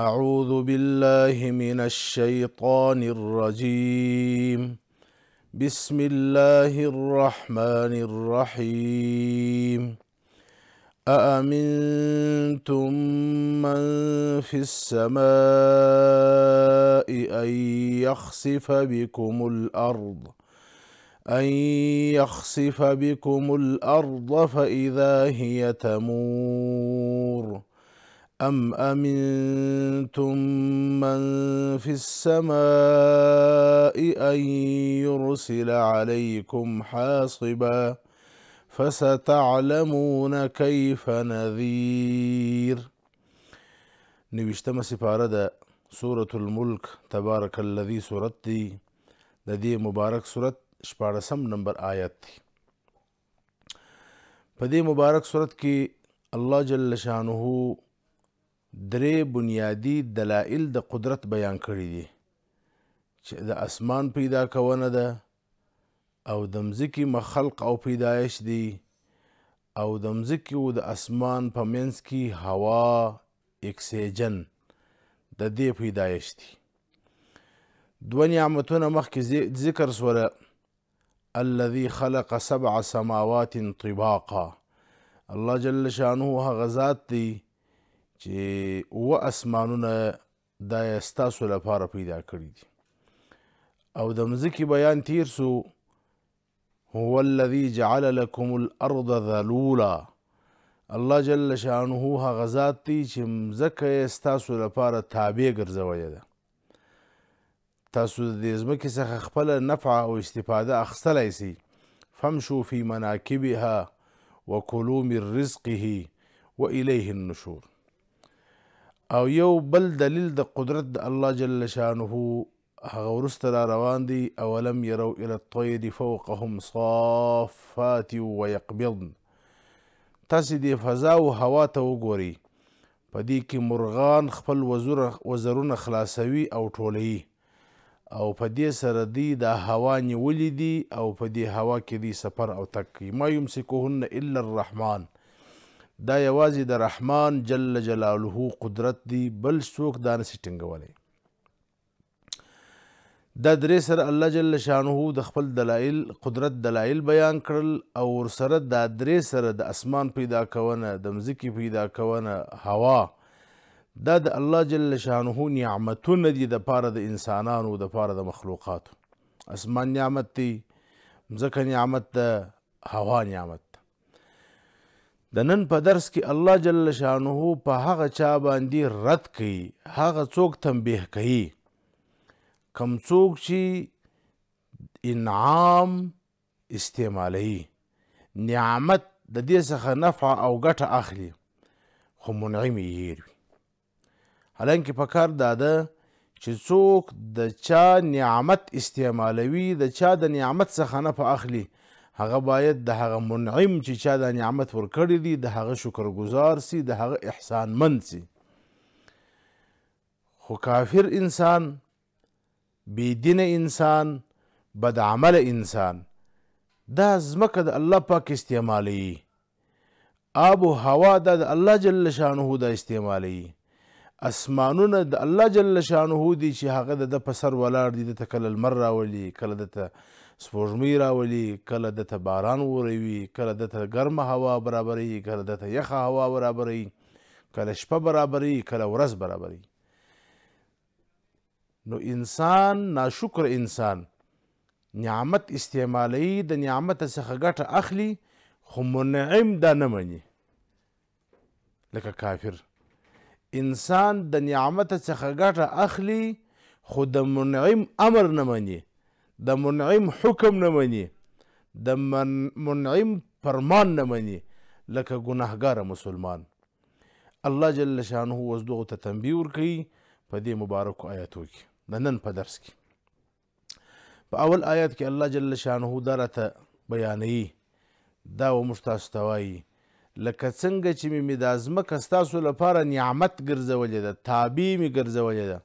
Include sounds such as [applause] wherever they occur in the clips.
أعوذ بالله من الشيطان الرجيم بسم الله الرحمن الرحيم أأمنتم من في السماء أن يخسف بكم الأرض أن يخسف بكم الأرض فإذا هي تمور ۖ أم أمنتم من في السماء أن يرسل عليكم حاصبا فستعلمون كيف نذير نوشتما سفارة ده سورة الملك تبارك الذي سورت دي مبارك سورة مبارک سورت نمبر آيات دی مبارك سورة سورت الله جل شانه درې بنیادی دلایل د قدرت بیان کړي دي چې د اسمان پیدا کونه ده او د مځکې مخلق او پیدایش دی او د مځکې او د اسمان په منځ کې هوا اکسیجن د دې پیدایش دی دوه نعمتونه مخکې ذکر سوله الذي خلق سبع سماوات طباقا الله جل شانه هغه ذات دی چې و اسمانونه دا ستاسو لپاره پیدا کړی دي او د مزکی بیان تیر سو هو الذي جعل لكم الارض ذلولا الله جل شانه هغه ذات دی چې مزکه ستاسو لپاره تابع ګرځولې ده تاسو د دې ځمکې څخه خپل نفع او استفاده اخیستلی سئ فامشوا في مناكبها وكلوا من رزقه وإليه النشور او یو بل دلیل د قدرت د الله جل شانه هغه ورسته را روان دي اولم يروا الى الطير فوقهم صافات ويقبضن تاسې د فضا او هوا ته وګورئ په دې کې مرغان خپل وزرونه خلاصوي او ټولوي او په دې سره دی دا هوا نیولې دي او په دې هوا کې دی سفر او تک ما یمسکوهن الا الرحمن دا یوازې د رحمان جل جلاله قدرت دی بل څوک دا نشي ټینګولی دا درې سره الله جل شانه د خپل دلایل قدرت دلایل بیان کړل او ورسره دا درې سره د اسمان پیدا کونه د مځکې پیدا کونه هوا دا د الله جل شانه نعمتونه دي د پاره د انسانانو د پاره د مخلوقاتو اسمان نعمت دی مځکه نعمت ده هوا نعمت د نن په درس کې الله جل شانه په هغه چا باندې رد کوي هغه څوک تنبیه کوي کم څوک چې انعام استعمالوي نعمت د دې څخه نفع او ګټه اخلي خو منعم یې هیروي حالانکه په کار دا ده چې څوک د چا نعمت استعمالوي د چا د نعمت څخه نفع اخلي هغه باید د هغه منعم چې چا دا نعمت ورکړی دی د هغه شکرګزار سي د هغه احسانمند سي خو کافر انسان بېدینه انسان بدعمل انسان دا ځمکه د الله پاک استعمالی آب و هوا دا د الله جل شانه دا استعمالی اسمانونه د الله جل شانه دي چې هغه د په سر ولاړ دي د کله لمر راولي کله دته سپوږمۍ راولي کله دته باران وروي کله دته ګرمه هوا برابروي کله دته یخه هوا برابروي کله شپه برابروي کله ورځ برابروي نو انسان ناشکر انسان نعمت استعمالوي د نعمت څخه ګټه اخلي خو منعم دا نه مني لکه کافر انسان د نعمت څخه ګټه اخلي خو د منعم امر نه مني د منعم حکم نه مني د من منعم فرمان نه مني لکه ګناهګار مسلمان الله جل شانه اوس دغه ته تنبیه ورکوي په دې مبارکو آیاتو کې د نن په درس کې په اول آیات کې الله جل شانه دا راته بیانوي دا و موږ تاسو ته وایي لکه څنګه چې مې دا ځمکه ستاسو لپاره نعمت ګرځولې ده تابع مې ګرځولې ده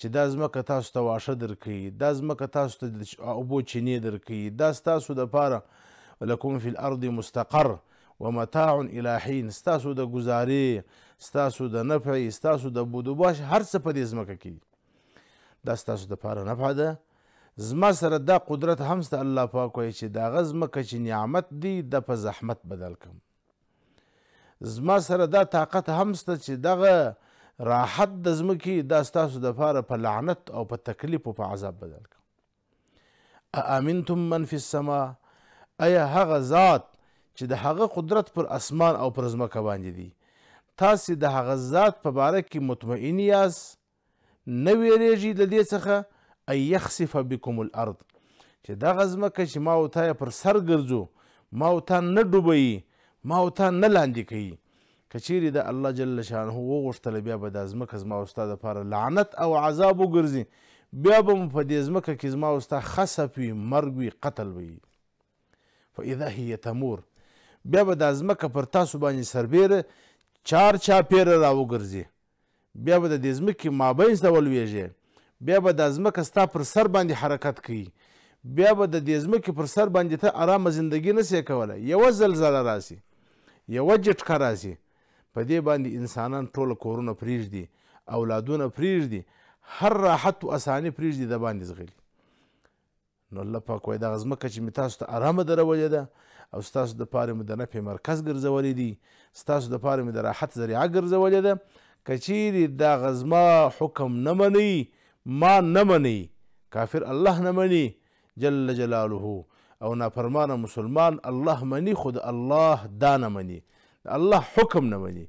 چې دا ځمکه تاسو ته واښه درکوي دا ځمکه تاسو ته اوبو چینې درکوي دا ستاسو دپاره لکم فی الارض مستقر ومتاع الی حین ستاسو د ګزارې ستاسو د نفعې ستاسو د بودوباش هر څه په دې ځمکه کې دا ستاسو دپاره نفعه ده زما سره دا قدرت هم ستا الله پاک وایي چې دا ځمکه چې نعمت دی د په زحمت بدل کم زما سره دا طاقت هم سته چې دغه راحت د ځمکې دا ستاسو دپاره په لعنت او په تکلیف او په عذاب بدل کړم امنتم من فی السما ایا هغه ذات چې د هغه قدرت پر اسمان او پر ځمکه باندې دی تاسې د هغه ذات په باره کې مطمئن یاست نه ویریږئ د دې څخه ان یخسف بکم الارض چې دغه ځمکه چې ما او تا پر سر ګرځو ما او تا نه ډوبوي ما او تا نه لاندې کوي کچیرې د الله جل شانه وغوښتله بیا به دا ځمکه زما او ستا دپاره لعنت او عذاب وګرځي بیا به مو په دې ځمکه کې زما او ستا خسف وي مرګ وي قتل به وي فاذا هي تمور بیا به دا ځمکه پر تاسو باندې سربیره چار چاپېره را وګرځي بیا به د دې ځمکې مابین ته ولویږي بیا به دا ځمکه ستا پر سر باندې حرکت کوي بیا به د دې ځمکې پر سر باندې ته ارامه زندگی نسې کولی یوه زلزله راسي یوه جټکه راسي په دې باندې انسانان ټول کورونه پریږدي اولادونه پریږدي هر راحت او اساني پریږدي د باندې زغلي نو الله پاک وای دا ځمکه چې مې تاسو ته آرامه درولې ده او ستاسو د پاره مې د نفې مرکز ګرځولې دي ستاسو د پاره مې د راحت ذریعه ګرځولې ده که چیرې دا غزما حکم نه مني ما نه مني کافر الله نه مني جل جلاله او نافرمانه مسلمان الله مني خود الله دا نه مني د الله حکم نه مني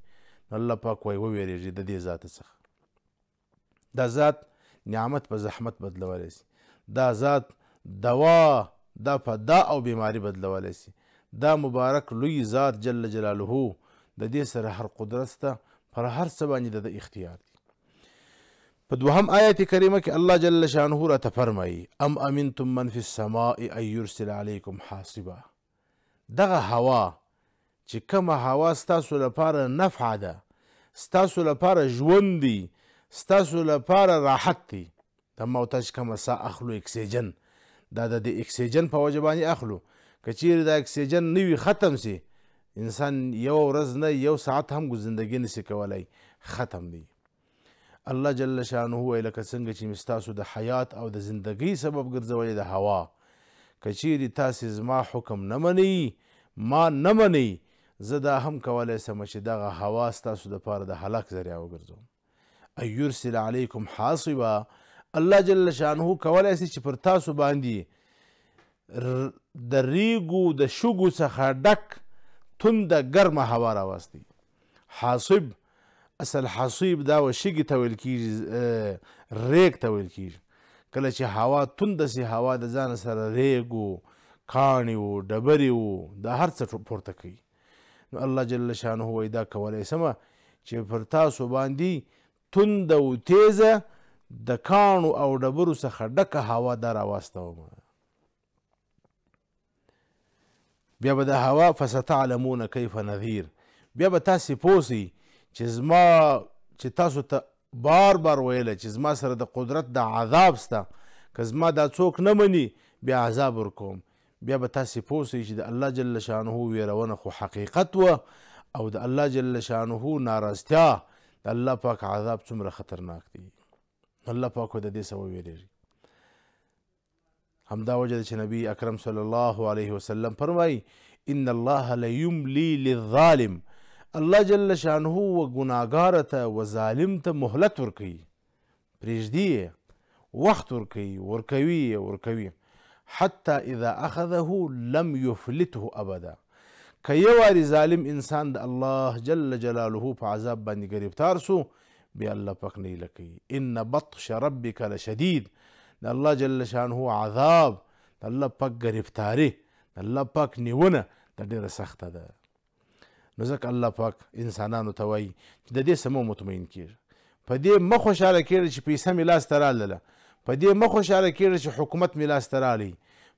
الله پاک وایي وویرېږي د دې ذات څخه دا ذات نعمت په زحمت بدلولی سي دا ذات دوا دا فدا او بیماری بدلولی سي دا مبارک لوی ذات جل جلاله د دې سره هر قدرت شته پر هر څه باندې د اختیار دی په دوهم آیت کریمه کې الله جل شانه راته فرمایي ام امنتم من فی السماء ان یرسل علیکم حاصبا دغه هوا چې کومه هوا ستاسو لپاره نفع ده ستاسو لپاره ژوند دی ستاسو لپاره راحت دی د موتج کومه سا اخلو اکسیجن دا د اکسیجن په وجه باندې اخلو که چیرې دا اکسیجن نه وي ختم سي انسان یو ورځ نه یو ساعت هم زندگی نسی کولای ختم دی الله جل شانه وی لکه څنګه چې مستاسو د حیات او د زندگی سبب ګرځولې د هوا کچیرې تاسې زما حکم نه منئ ما نه منئ زه دا هم کولی سم چې دغه هوا ستاسو دپاره د هلاک ذریعه وګرځوم ان یرسل علیکم حاصبا الله جل شانه کولی سي چې پر تاسو باندې د ریګو د شګو څخه ډک تنده ګرمه هوا راوستي حاصب اصل حاصب دا و شګې ته ویل کېږي ریګ ته ویل کېږي کله چې هوا تنده سي هوا د ځان سره ریګ و کاڼې و ډبرې و د هر څه پورته کوي نو الله جل شانه وایي دا کولی سمه چې پر تاسو باندې تنده او تیزه د کاڼو او ډبرو څخه ډکه هوا دا راواستوم بیا به د هوا فستعلمون کیف نذیر بیا به تاسې پوسی چې زما چې تاسو ته تا بار بار ویله چې زما سره د قدرت د عذاب سته که زما دا څوک نه مني بیا عذاب ورکوم بیا به تاسو پوه شئ چې د الله جل شانه ویرونه خو حقیقت وه او د الله جل شانه ناراضتیا د الله پاک عذاب څومره خطرناک دی الله پاک د دې سبب ویریږي همدا وجه چې نبی اکرم صلی الله علیه وسلم فرمای ان الله لیملی للظالم الله جل شانه و ګناګار ته و ظالم ته مهلت ورکوي پرېږدي وخت ورکوي ورکوي ورکوي حتی اذا اخذه لم يفلته ابدا که یو واري ظالم انسان د الله جل جلاله په عذاب باندې گرفتار سو بیا الله پاک نه لکی ان بطش ربک لشدید د الله جل شانه عذاب د الله پاک گرفتاری د الله پاک نیونه د ډیره سخته ده نو ځکه الله پاک انسانانو ته وایي چې د دې سمو مطمئن کیږي په دې مه خوشاله کیږي چې پیسه مې لاس ته راغله په دې مه خوشاله کېږه چې حکومت مې لاسته رالی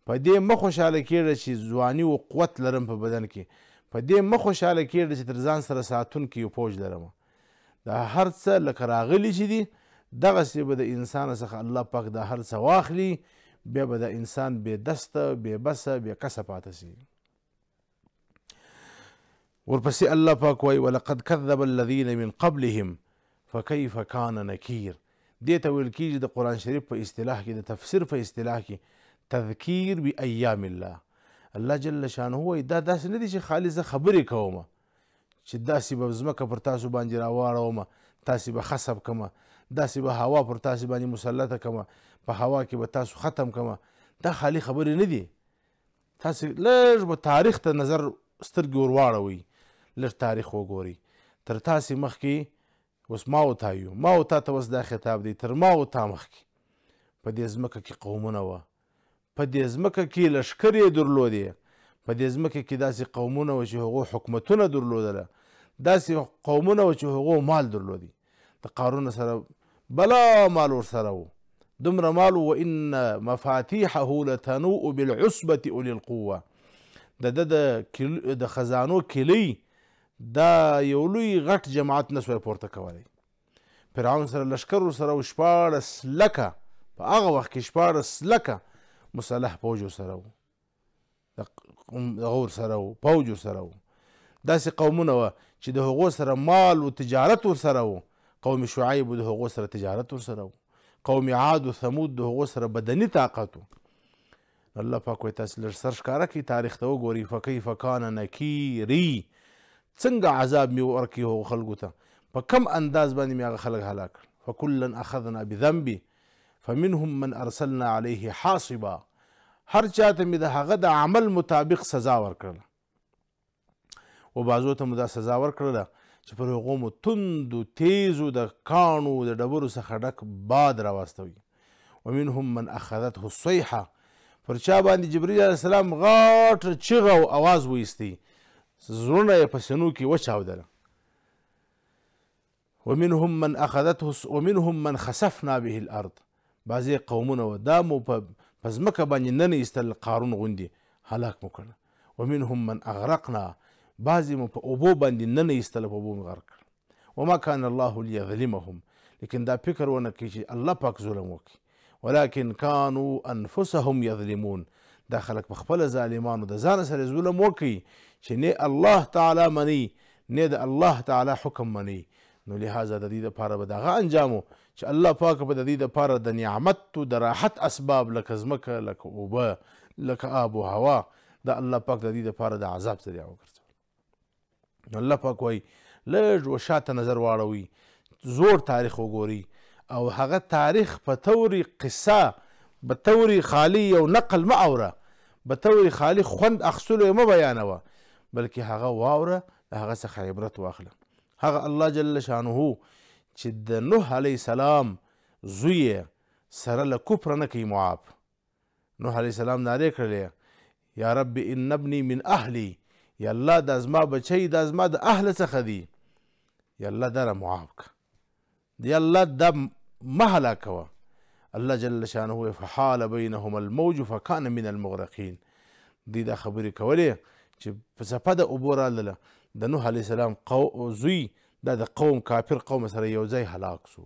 په دې مه خوشاله کېږه چې ځواني او قوت لرم په بدن کې په دې مه خوشاله کېږه چې تر ځان سره ساتونکی یو پوج لرم دا هر څه لکه راغلي چې دي دغسې به د انسان څخه الله پاک دا هر څه واخلي بیا به د انسان بې دسته بې بسه بې کسه پاتې شي ورپسې الله پاک وایي ولقد كذب الذين من قبلهم فكيف كان نكير دې ته ویل کیږي د قرآن شریف په اصطلاح کې د تفسیر په اصطلاح کې تذکیر بی ایام الله الله جل شانه وایي دا داسې نه دي چې خالي زه خبرې کوم چې داسې به ځمکه پر تاسو باندې راواړوم تاسې به خصب کمه داسې به هوا پر تاسې باندې مسلطه کمه په هوا کې به تاسو ختم کمه دا خالي خبرې نه دي تاسې لږ به تاریخ ته نظر سترګې ور واړوئ لږ تاریخ وګورئ تر تاسې مخکې اوس ما او تا یو ما او تا ته اوس دا خطاب دی تر ما او تا مخکې په دې ځمکه کې قومونه وه په دې ځمکه کې لشکرې یې درلودې په دې ځمکه کې داسې قومونه وه چې هغو حکومتونه درلودله داسې قومونه وه چې هغو مال درلودي د قارونه سره بلا مال ورسره و دومره مال و ان مفاتیحه لتنوء بالعصبة اولی القوه د د د خزانو کلی دا یو لوی غټ جماعت نسوی پورته کولی فرعون سره لشکرو سره و شپاړس لکه په هغه وخت کې شپاړس لکه مسلح پوجو سره و د غور سره و پوجو سره و داسې قومونه وه چې د هغو سره مال و تجارت ورسره و قوم شعیب د هغو سره تجارت ورسره و قوم عاد و ثمود د هغو سره بدني طاقت و الله پاک وایي تاسې لږ سر ښکاره کړي تاریخ ته وګورئ فکیف کان نکیري څنګه عذاب می ورکی هو خلکو ته په کم انداز باندې می هغه خلک هلاک فکلا اخذنا بذنبي فمنهم من ارسلنا عليه حاصبا هر چاته می د هغه د عمل مطابق سزا ورکړه و بازو ته مو دا سزا ورکړه چې پر هغو مو توندو تیزو د کاڼو د ډبرو څخه ډک باد راواستوي ومنهم من اخذته الصيحه پر چا باندې جبرئیل علیه السلام غاټ چغه او आवाज وایستی زړونه یې په سینو کې وچاودله ومنهم من اخذته ومنهم من خسفنا به الارض بعضې قومونه و دا مو په ځمکه باندې نن ایستل قارون غوندې هلاک مو کړه ومنهم من اغرقنا بعضې مو په اوبو باندې نن ایستل په اوبو مې غرق کړه وما کان الله لیظلمهم لیکن دا فکر ونه کړي چې الله پاک ظلم وکړي ولكن كانوا انفسهم يظلمون دا خلک په خپل ظالمانو د ځان سره ظلم وکړي چې نه الله تعالی مني نه د الله تعالی حکم مني نو لهذا د دې لپاره به دغه انجامو چې الله پاک به د دې لپاره د نعمت او د راحت اسباب لکه ځمکه لکه اوبه لکه آب او هوا د الله پاک د دې لپاره د عذاب ذریعه وګرځول نو الله پاک وایي لږ وشاته نظر واړوي زور تاریخ وګوري او هغه تاریخ په توري قصه په توري خالی او نقل مه اوره به طور خالی خوند اخیستلو یې مه بیانوه بلکې هغه واوره د هغه څخه عبرت واخله هغه الله جل شانه چې د نوح علیه السلام زوی سره له کفره نه کوي معاب نوح علیه السلام نارې کړلې یا رب ان ابني من اهلي یا الله دا زما بچی دا زما د اهل څخه دی یا الله دره معاب که دی الله دا مه هلاکوه الله جل شانه فحال بينهما الموج فكان من المغرقين دی دا خبرې کولې چې په صفه د اوبو راغله د نوح علیه السلام قو... زوی دا د قوم کافر قوم سره یو ځای هلاک سو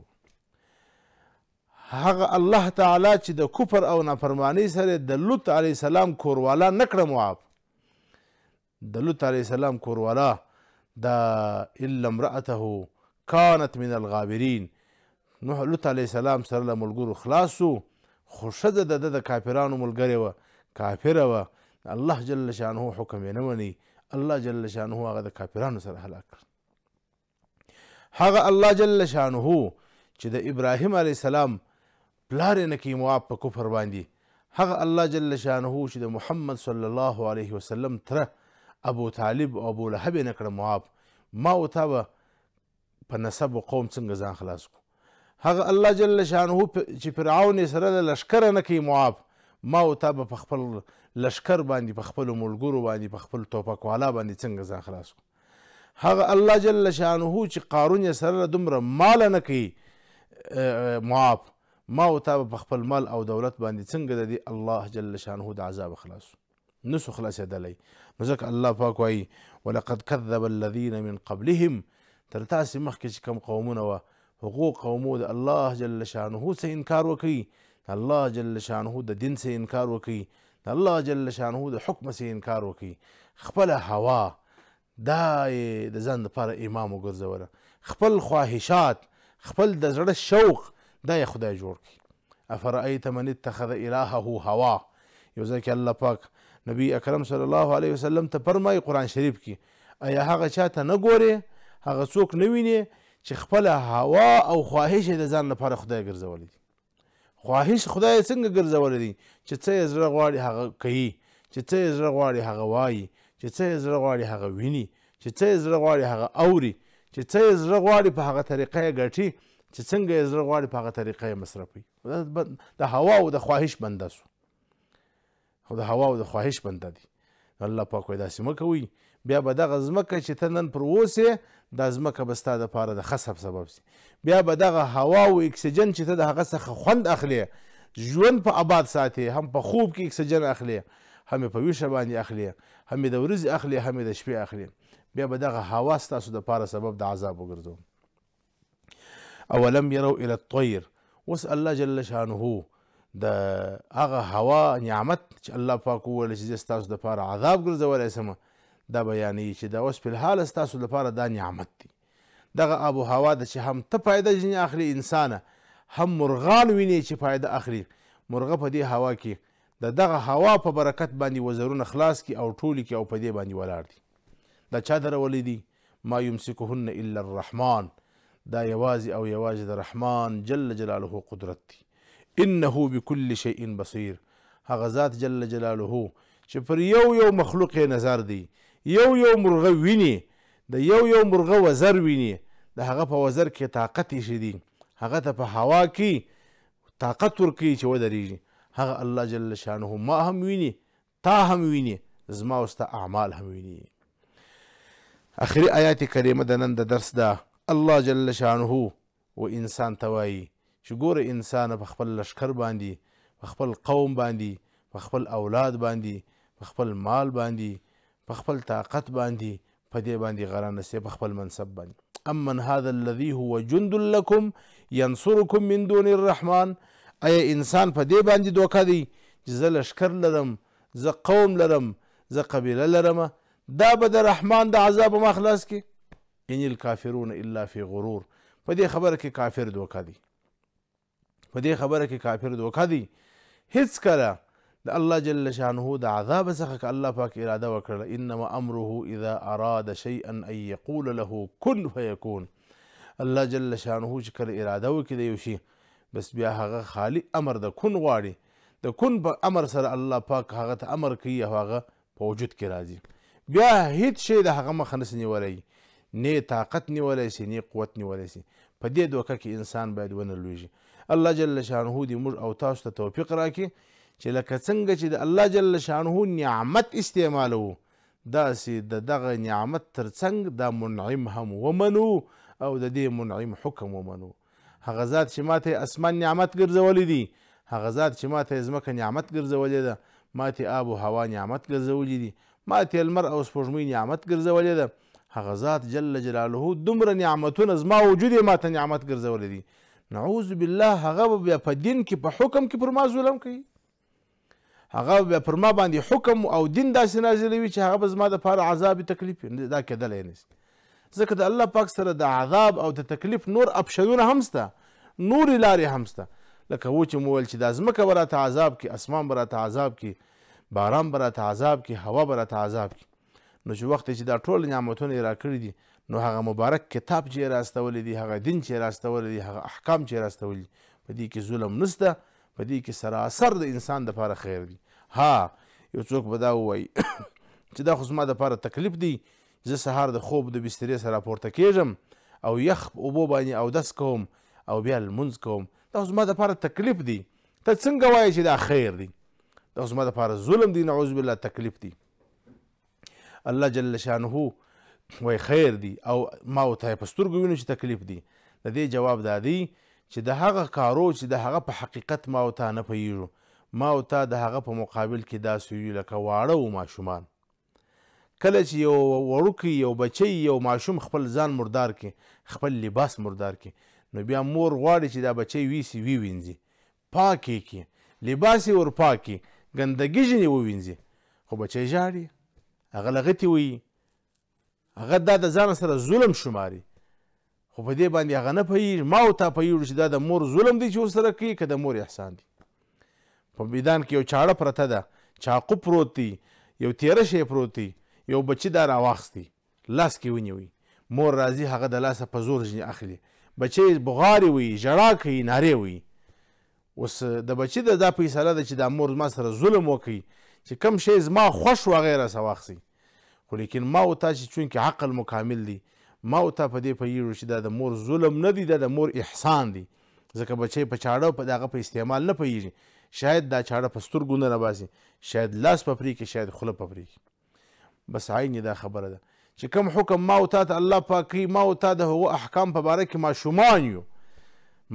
هغه الله تعالی چې د کفر او نافرمانی سره د لوط علیه السلام کوروالا نکړه معاف د لوط علیه السلام کوروالا دا الا امرأته كانت من الغابرين نوح لوط علیه السلام سره له ملګرو خلاص شو خو ښځه د ده د کافرانو ملګرې وه کافره وه الله جل شانه حکم یې نه مني الله جل شانه هغه د کافرانو سره هلاک کړ هغه الله جل شانه چې د ابراهیم علیه السلام پلار یې نه کوي مواب په کفر باندې هغه الله جل شانه چې د محمد صلی الله علیه وسلم تره ابو طالب او ابو لهب یې نه کړه مواب ما او تا به په نسب و قوم څنګه ځان خلاص کړو هغه الله جل شانه چې فرعون سره د لشکره نه کوي معاف ما او تا به په خپل لشکر باندې په خپل ملګرو باندې په خپل توپک والا باندې څنګه ځان خلاص هغه الله جل شانه چې قارون سره دومره مال نه کوي معاف ما او تا په خپل مال او دولت باندې څنګه د دې الله جل شانه د عذاب خلاص نسو خلاصېدلی نو ځکه الله پاک وایي ولقد كذب الذين من قبلهم تر تاسې مخکې چې کوم قومونه وه هغو قومو د الله جل شانه څخه انکار وکړي الله جل شانه د دین څخه انکار وکړي الله جل شانه د حکم څخه انکار وکړي خپل هوا دا د ځان لپاره امام وګرځوله خپل خواهشات خپل د زړه شوق دا یې خدای جوړ کړي افرأیت من اتخذ الهه هوا یو ځای کې الله پاک نبی اکرم صلی الله علیه وسلم ته فرمایي قرآن شریف کې ایا هغه چاته نه ګورې هغه څوک نه وینې چې خپل هوا او خواهش یې د ځان لپاره خدای ګرځولی دي خواهش خدای څنګه ګرځولی دي چې څه یې زړه غواړي هغه کوي چې څه یې زړه غواړي هغه وایي چې څه یې زړه غواړي هغه ویني چې څه یې زړه غواړي هغه اوري چې څه یې زړه غواړي په هغه طریقه یې ګټي چې څنګه یې زړه غواړي په هغه طریقه یې مصرفوي د هوا او د خواهش بنده سو خو د هوا او د خواهش بنده دي الله پاک وایي داسې مه کوئ بیا به دغه ځمکه چې ته نن پر اوسې دا ځمکه به ستا دپاره د خصب سبب سي بیا به دغه هوا او اکسیجن چې ته د هغه څخه خوند اخلي ژوند په آباد ساتي هم په خوب کې اکسیجن اخلي هم په ویښه باندې اخلي هم د ورځې اخلي هم د شپې اخلي بیا به دغه هوا ستاسو دپاره سبب د عذاب وګرځو اولم یرو الی الطیر اوس الله جل شانه د هغه هوا نعمت چې الله پاک وویل چې زه ستاسو دپاره عذاب ګرځولی سمه دا بیانوي چې دا اوس فلحال ستاسو لپاره دا نعمت دی دغه آب و هوا ده چې هم ته فایده ځینې اخلي انسانه هم مرغان ویني چې فایده اخلي مرغه په دې هوا کې د دغه هوا په برکت باندې وزرونه خلاص کی او ټولی کی او په دې باندې ولاړ دي دا چا درولې دي ما یمسکهن الا الرحمن دا یوازې او یوازې د رحمان جل جلاله قدرت دی انه بكل شیء بصیر هغه ذات جل جلاله چې پر یو یو مخلوق یې نظر دی یو یو مرغه ویني د یو یو مرغه وزر ویني د هغه په وزر کې طاقت یې شدي هغه ته په هوا کې طاقت ورکوي چې ودرېږي هغه الله جل شانه ما هم ویني تا هم ویني زما وستا اعمال هم ویني اخري آیات کریمه د نن د درس ده الله جل شانه و انسان ته وایي چې ګوره انسان په خپل لشکر باندې په خپل قوم باندې په خپل اولاد باندې په خپل مال باندې په خپل طاقت باندې په دې باندې غره نسي په خپل منصب باندې امن هذا الذي هو جند لكم ينصركم من دون الرحمن اي انسان په دې باندې دوکه دی چې زه لشکر لرم زه قوم لرم زه قبیله لرم دا به د رحمان د عذاب ما خلاص کی ان الكافرون الا في غرور په دې خبره کې کافر دوکه دی په دې خبره کې کافر دوکه دی هیڅ کله د الله جل شانه د عذاب څخه که الله پاک اراده وکړله انما امره اذا اراد شيئا ان يقول له كن فيكون الله جل شانه چې کله اراده وکړي د یو شي بس بیا هغه خالی امر د کن غواړي د کن په امر سره الله پاک هغه ته امر کوي او هغه په وجود کې راځي بیا هیڅ شی د هغه مخه نسي نیولی نه طاقت نیولی سي نه قوت نیولی سي په دې دوکه کې انسان باید ونه لویږي الله جل شانه دې موږ او تاسو ته توفیق راکړي چې لکه څنګه چې د الله جل شانه نعمت استعمالو داسې د دغه نعمت ترڅنګ دا منعم هم ومنو او د دې منعم حکم ومنو هغه ذات چې ماته اسمان نعمت ګرځولې دي هغه ذات چې ماته ځمکه نعمت ګرځولې ده ماته آب او هوا نعمت ګرځولې دي ماته لمر او سپوږمۍ نعمت ګرځولې ده هغه ذات جل جلاله دومره نعمتونه زما وجود ماته نعمت ګرځولې دي نعوذ بالله هغه بیا په دین کې په حکم کې پر ما ظلم کوي هغه بیا پر ما باندې حکم او دین داسې نازلوي چې هغه به زما دپاره عذاب تکلیف دا کېدلی نه سي ځکه د الله پاک سره د عذاب او د تکلیف نور اپشنونه هم شته نورې لارې هم شته لکه و چې مو ویل چې دا ځمکه به راته عذاب کې اسمان به راته عذاب کې باران به راته عذاب کې هوا به راته عذاب کې نو چې وخت چې دا ټول نعمتونه یې راکړي دي نو هغه مبارک کتاب چې یې راستولی دی هغه دین چې یې راستولی دی هغه احکام چې یې راستولی په دې کې ظلم نسته په دې کې سراسر د انسان د لپاره خیر دی ها یو څوک به دا ووایي [coughs] چې دا خو زما د لپاره تکلیف دی زه سهار د خوب د بسترې سره راپورته کیږم او یخ اوبو باندې اودس کوم او بیا لمونځ کوم دا خو زما د لپاره تکلیف دی ته څنګه وایې چې دا خیر دی دا خو زما د لپاره ظلم دی نعوذ بالله تکلیف دی الله جل شانه وای خیر دی او ما او ته په سترګو وینو چې تکلیف دی د دې جواب دا دی چې د هغه کارو چې د هغه په حقیقت ما او تا نه پوهیږو ما او تا د هغه په مقابل کې داسې یو لکه واړه و ماشومان کله چې یو وړوکی یو بچی یو ماشوم خپل ځان مردار کې خپل لباس مردار کې نو بیا مور غواړي چې دا بچی ویسي ووینځي پاکې کې لباس یې ورپاکې ګندګي ژنې ووینځي خو بچی ژاړي هغه لغتې وایي هغه دا د ځان سره ظلم شماري خو په دې باندې هغه نه پوهېږي ما او تا پوهېږو چې دا د مور ظلم دی چې ورسره کوي که د مور احسان دی په میدان کې یو چاړه پرته ده چاقو پروت دی یو تیره شی پروت دی یو بچي دا راواخستی لاس کې ونیوي مور راځي هغه د لاسه په زور ځینې اخلي بچی بغارې وي ژړا کوي نارې وي اوس د بچي د دا فیصله ده چې دا مور زما سره ظلم وکړي چې کم شی زما خوښ و هغه یې راسه واخسي خو لیکن ما او تا چې چونکې عقل مو کامل دی ما او تا په دې پوهېږو چې دا د مور ظلم نه دی دا د مور احسان دی ځکه بچی په چاړه په دغه په استعمال نه پوهېږي شاید دا چاړه په سترګو نه راباسي شاید لاس په پرې کې شاید خوله په پرې کې بس عین دا خبره ده چې کوم حکم ما او تا ته الله پاک کوي ما او تا د هغو احکام په باره کې ماشومان یو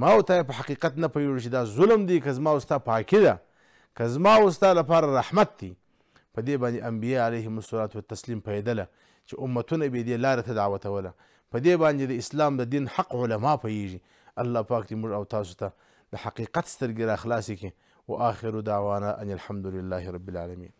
ما او ته په حقیقت نه پوهېږو چې دا ظلم دی که زما او ستا پاکي ده که زما او ستا لپاره رحمت دی په دې باندې انبیا علیهم الصلات والتسلیم پوهېدله چې امتونه به دې لار ته دعوت ولا په دې باندې د اسلام د دین حق علما پیږي الله پاک دې موږ او تاسو ته د حقیقت سترګې را خلاصې کړي واخر دعوانا ان الحمد لله رب العالمين